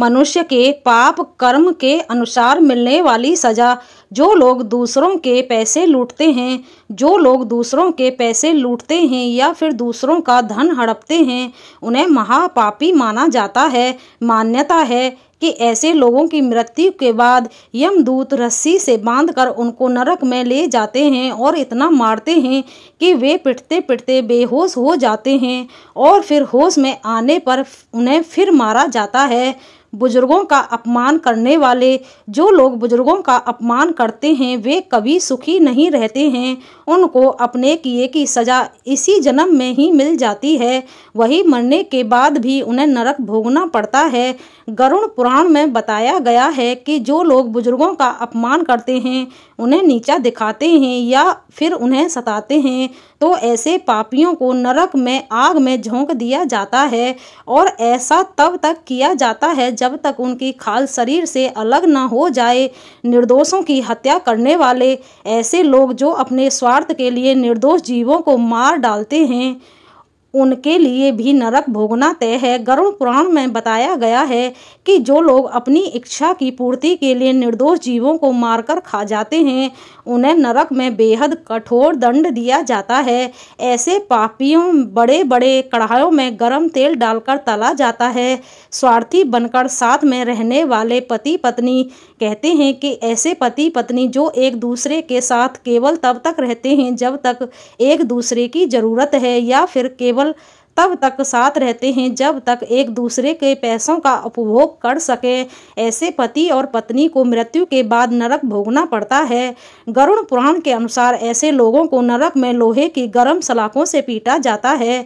मनुष्य के पाप कर्म के अनुसार मिलने वाली सजा जो लोग दूसरों के पैसे लूटते हैं जो लोग दूसरों के पैसे लूटते हैं या फिर दूसरों का धन हड़पते हैं उन्हें महापापी माना जाता है मान्यता है कि ऐसे लोगों की मृत्यु के बाद यमदूत रस्सी से बांधकर उनको नरक में ले जाते हैं और इतना मारते हैं कि वे पिटते पिटते बेहोश हो जाते हैं और फिर होश में आने पर उन्हें फिर मारा जाता है बुजुर्गों का अपमान करने वाले जो लोग बुजुर्गों का अपमान करते हैं वे कभी सुखी नहीं रहते हैं उनको अपने किए की सज़ा इसी जन्म में ही मिल जाती है वही मरने के बाद भी उन्हें नरक भोगना पड़ता है गरुण पुराण में बताया गया है कि जो लोग बुजुर्गों का अपमान करते हैं उन्हें नीचा दिखाते हैं या फिर उन्हें सताते हैं तो ऐसे पापियों को नरक में आग में झोंक दिया जाता है और ऐसा तब तक किया जाता है जब तक उनकी खाल शरीर से अलग न हो जाए निर्दोषों की हत्या करने वाले ऐसे लोग जो अपने स्वार्थ के लिए निर्दोष जीवों को मार डालते हैं उनके लिए भी नरक भोगना तय है गरुण पुराण में बताया गया है कि जो लोग अपनी इच्छा की पूर्ति के लिए निर्दोष जीवों को मारकर खा जाते हैं उन्हें नरक में बेहद कठोर दंड दिया जाता है ऐसे पापियों बड़े बड़े कढ़ाइयों में गर्म तेल डालकर तला जाता है स्वार्थी बनकर साथ में रहने वाले पति पत्नी कहते हैं कि ऐसे पति पत्नी जो एक दूसरे के साथ केवल तब तक रहते हैं जब तक एक दूसरे की ज़रूरत है या फिर केवल केवल तब तक साथ रहते हैं जब तक एक दूसरे के पैसों का उपभोग कर सके ऐसे पति और पत्नी को मृत्यु के बाद नरक भोगना पड़ता है गरुण पुराण के अनुसार ऐसे लोगों को नरक में लोहे की गर्म सलाखों से पीटा जाता है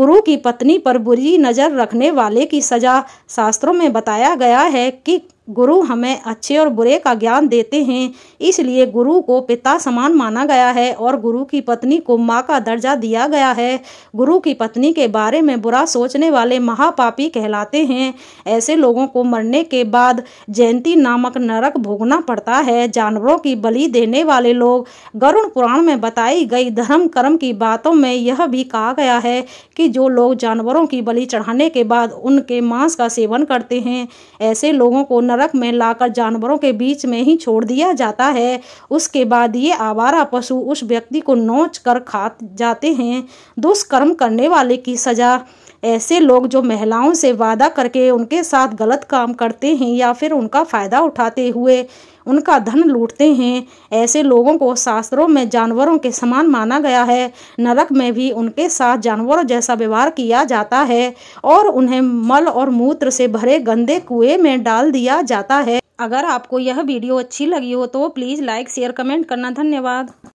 गुरु की पत्नी पर बुरी नज़र रखने वाले की सजा शास्त्रों में बताया गया है कि गुरु हमें अच्छे और बुरे का ज्ञान देते हैं इसलिए गुरु को पिता समान माना गया है और गुरु की पत्नी को माँ का दर्जा दिया गया है गुरु की पत्नी के बारे में बुरा सोचने वाले महापापी कहलाते हैं ऐसे लोगों को मरने के बाद जयंती नामक नरक भोगना पड़ता है जानवरों की बलि देने वाले लोग गरुण पुराण में बताई गई धर्म कर्म की बातों में यह भी कहा गया है कि जो लोग जानवरों की बलि चढ़ाने के बाद उनके मांस का सेवन करते हैं ऐसे लोगों को नरक नरक में लाकर जानवरों के बीच में ही छोड़ दिया जाता है उसके बाद ये आवारा पशु उस व्यक्ति को नोच कर खा जाते हैं दुष्कर्म करने वाले की सजा ऐसे लोग जो महिलाओं से वादा करके उनके साथ गलत काम करते हैं या फिर उनका फ़ायदा उठाते हुए उनका धन लूटते हैं ऐसे लोगों को शास्त्रों में जानवरों के समान माना गया है नरक में भी उनके साथ जानवरों जैसा व्यवहार किया जाता है और उन्हें मल और मूत्र से भरे गंदे कुएं में डाल दिया जाता है अगर आपको यह वीडियो अच्छी लगी हो तो प्लीज़ लाइक शेयर कमेंट करना धन्यवाद